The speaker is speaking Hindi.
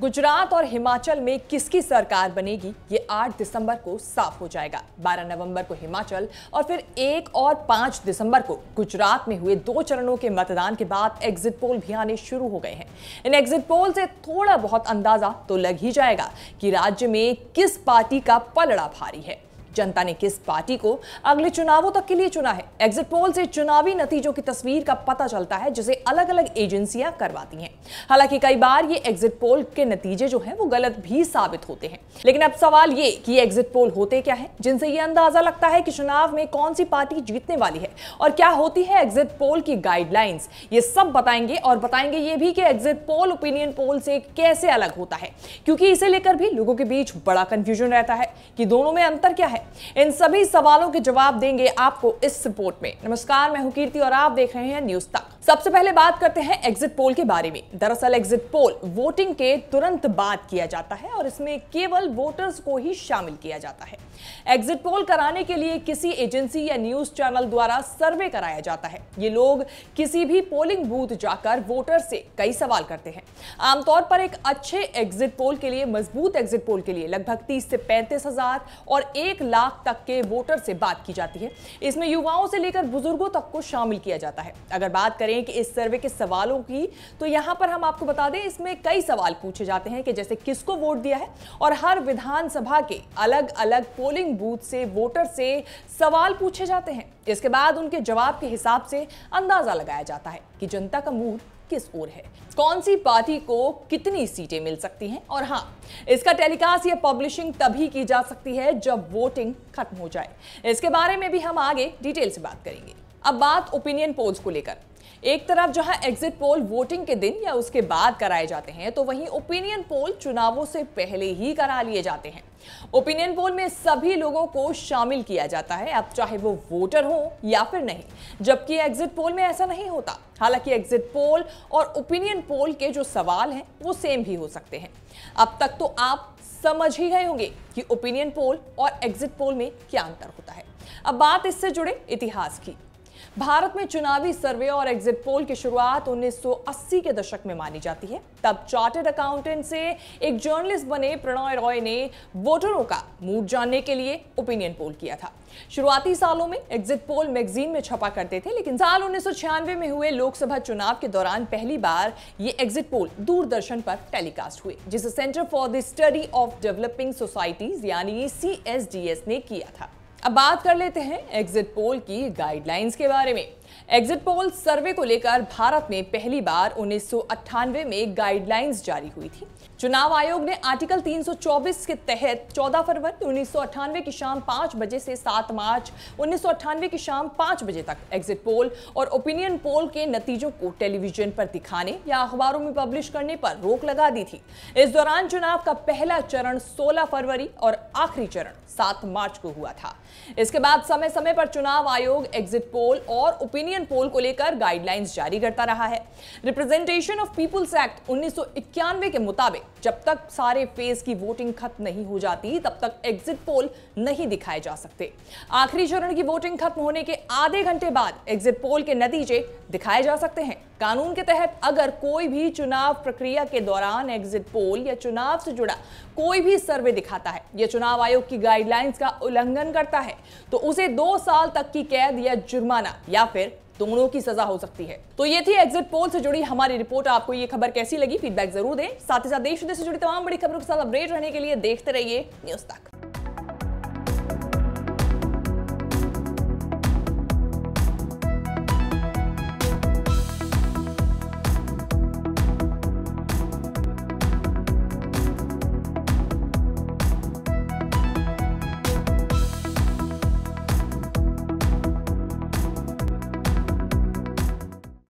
गुजरात और हिमाचल में किसकी सरकार बनेगी ये 8 दिसंबर को साफ हो जाएगा 12 नवंबर को हिमाचल और फिर एक और 5 दिसंबर को गुजरात में हुए दो चरणों के मतदान के बाद एग्जिट पोल भी आने शुरू हो गए हैं इन एग्जिट पोल से थोड़ा बहुत अंदाजा तो लग ही जाएगा कि राज्य में किस पार्टी का पलड़ा भारी है जनता ने किस पार्टी को अगले चुनावों तक के लिए चुना है एग्जिट पोल से चुनावी नतीजों की तस्वीर का पता चलता है जिसे अलग अलग एजेंसियां करवाती हैं हालांकि कई बार ये एग्जिट पोल के नतीजे जो हैं वो गलत भी साबित होते हैं लेकिन अब सवाल ये कि एग्जिट पोल होते क्या है जिनसे ये अंदाजा लगता है कि चुनाव में कौन सी पार्टी जीतने वाली है और क्या होती है एग्जिट पोल की गाइडलाइंस ये सब बताएंगे और बताएंगे ये भी कि एग्जिट पोल ओपिनियन पोल से कैसे अलग होता है क्योंकि इसे लेकर भी लोगों के बीच बड़ा कंफ्यूजन रहता है कि दोनों में अंतर क्या है है इन सभी सवालों के जवाब देंगे आपको इस रिपोर्ट में नमस्कार मैं हूं कीर्ति और आप देख रहे हैं न्यूज तक सबसे पहले बात करते हैं एग्जिट पोल के बारे में दरअसल एग्जिट पोल वोटिंग के तुरंत बाद किया जाता है और इसमें केवल वोटर्स को ही शामिल किया जाता है एग्जिट पोल कराने के लिए किसी एजेंसी या न्यूज चैनल द्वारा सर्वे कराया जाता है ये लोग किसी भी पोलिंग बूथ जाकर वोटर से कई सवाल करते हैं आमतौर पर एक अच्छे एग्जिट पोल के लिए मजबूत एग्जिट पोल के लिए लगभग तीस से पैंतीस और एक लाख तक के वोटर से बात की जाती है इसमें युवाओं से लेकर बुजुर्गों तक को शामिल किया जाता है अगर बात करें कि इस सर्वे के सवालों की तो यहां पर हम आपको बता दें इसमें कई सवाल पूछे जाते हैं कि जैसे किसको वोट दिया है और हर विधानसभा के अलग अलग पोलिंग बूथ से वोटर से सवाल पूछे जाते हैं इसके बाद उनके जवाब के हिसाब से अंदाजा लगाया जाता है कि जनता का मूड किस ओर है कौन सी पार्टी को कितनी सीटें मिल सकती हैं और हाँ इसका टेलीकास्ट या पब्लिशिंग तभी की जा सकती है जब वोटिंग खत्म हो जाए इसके बारे में भी हम आगे डिटेल से बात करेंगे अब बात ओपिनियन पोल्स को लेकर एक तरफ जहां एग्जिट पोल वोटिंग के दिन या उसके बाद कराए जाते हैं तो वहीं ओपिनियन पोल चुनावों से पहले ही करा लिए जाते हैं ओपिनियन पोल में सभी लोगों को शामिल किया जाता है अब चाहे वो वोटर हो या फिर नहीं जबकि एग्जिट पोल में ऐसा नहीं होता हालांकि एग्जिट पोल और ओपिनियन पोल के जो सवाल हैं वो सेम भी हो सकते हैं अब तक तो आप समझ ही गए होंगे कि ओपिनियन पोल और एग्जिट पोल में क्या अंतर होता है अब बात इससे जुड़े इतिहास की भारत में चुनावी सर्वे और एग्जिट पोल की शुरुआत 1980 के दशक में मानी जाती है तब चार्टर्ड अकाउंटेंट से एक जर्नलिस्ट बने प्रणय रॉय ने वोटरों का मूड जानने के लिए ओपिनियन पोल किया था शुरुआती सालों में एग्जिट पोल मैगजीन में छपा करते थे लेकिन साल उन्नीस में हुए लोकसभा चुनाव के दौरान पहली बार ये एग्जिट पोल दूरदर्शन पर टेलीकास्ट हुए जिसे centre for the study of developing societies यानी सी ने किया था अब बात कर लेते हैं एग्जिट पोल की गाइडलाइंस के बारे में एग्जिट पोल सर्वे को लेकर भारत में पहली बार उन्नीस में गाइडलाइंस जारी हुई थी चुनाव आयोग ने आर्टिकल 324 के तहत 14 फरवरी उन्नीस की शाम 5 बजे से 7 मार्च उन्नीस की शाम 5 बजे तक एग्जिट पोल और ओपिनियन पोल के नतीजों को टेलीविजन पर दिखाने या अखबारों में पब्लिश करने पर रोक लगा दी थी इस दौरान चुनाव का पहला चरण 16 फरवरी और आखिरी चरण 7 मार्च को हुआ था इसके बाद समय समय पर चुनाव आयोग एग्जिट पोल और ओपिनियन ओपिनियन पोल को लेकर गाइडलाइंस जारी करता रहा है रिप्रेजेंटेशन ऑफ पीपुल्स एक्ट उन्नीस के मुताबिक जब तक सारे फेज की वोटिंग खत्म नहीं हो जाती तब तक एग्जिट पोल नहीं दिखाए जा सकते आखिरी चरण की वोटिंग खत्म होने के आधे घंटे बाद एग्जिट पोल के नतीजे दिखाए जा सकते हैं कानून के तहत अगर कोई भी चुनाव प्रक्रिया के दौरान एग्जिट पोल या चुनाव से जुड़ा कोई भी सर्वे दिखाता है या चुनाव आयोग की गाइडलाइंस का उल्लंघन करता है तो उसे दो साल तक की कैद या जुर्माना या फिर दोनों की सजा हो सकती है तो ये थी एग्जिट पोल से जुड़ी हमारी रिपोर्ट आपको ये खबर कैसी लगी फीडबैक जरूर दें साथ ही साथ देश से जुड़ी तमाम बड़ी खबरों के साथ अपडेट रहने के लिए देखते रहिए न्यूज तक